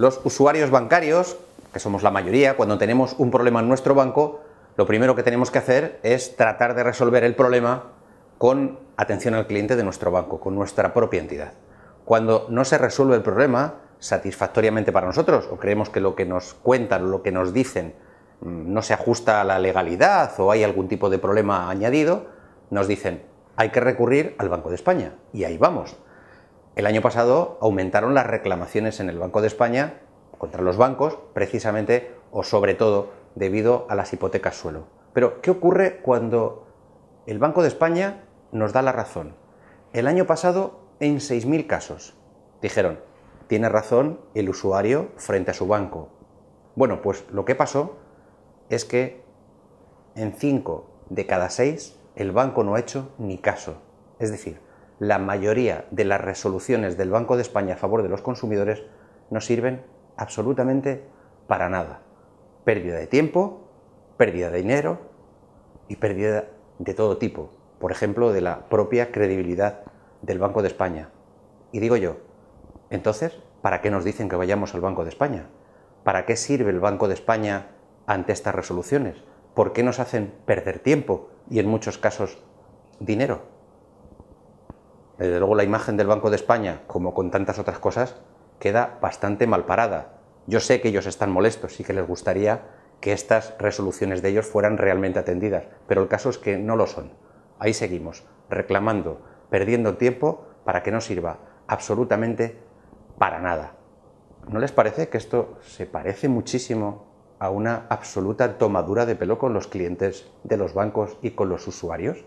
Los usuarios bancarios, que somos la mayoría, cuando tenemos un problema en nuestro banco, lo primero que tenemos que hacer es tratar de resolver el problema con atención al cliente de nuestro banco, con nuestra propia entidad. Cuando no se resuelve el problema satisfactoriamente para nosotros, o creemos que lo que nos cuentan o lo que nos dicen mm, no se ajusta a la legalidad o hay algún tipo de problema añadido, nos dicen, hay que recurrir al Banco de España. Y ahí vamos. El año pasado aumentaron las reclamaciones en el Banco de España contra los bancos, precisamente o sobre todo debido a las hipotecas suelo. Pero, ¿qué ocurre cuando el Banco de España nos da la razón? El año pasado, en 6.000 casos, dijeron, tiene razón el usuario frente a su banco. Bueno, pues lo que pasó es que en 5 de cada 6 el banco no ha hecho ni caso. Es decir, la mayoría de las resoluciones del Banco de España a favor de los consumidores no sirven absolutamente para nada. Pérdida de tiempo, pérdida de dinero y pérdida de todo tipo, por ejemplo, de la propia credibilidad del Banco de España. Y digo yo, entonces, ¿para qué nos dicen que vayamos al Banco de España? ¿Para qué sirve el Banco de España ante estas resoluciones? ¿Por qué nos hacen perder tiempo y en muchos casos dinero? Desde luego la imagen del Banco de España, como con tantas otras cosas, queda bastante mal parada. Yo sé que ellos están molestos y que les gustaría que estas resoluciones de ellos fueran realmente atendidas, pero el caso es que no lo son. Ahí seguimos, reclamando, perdiendo tiempo para que no sirva absolutamente para nada. ¿No les parece que esto se parece muchísimo a una absoluta tomadura de pelo con los clientes de los bancos y con los usuarios?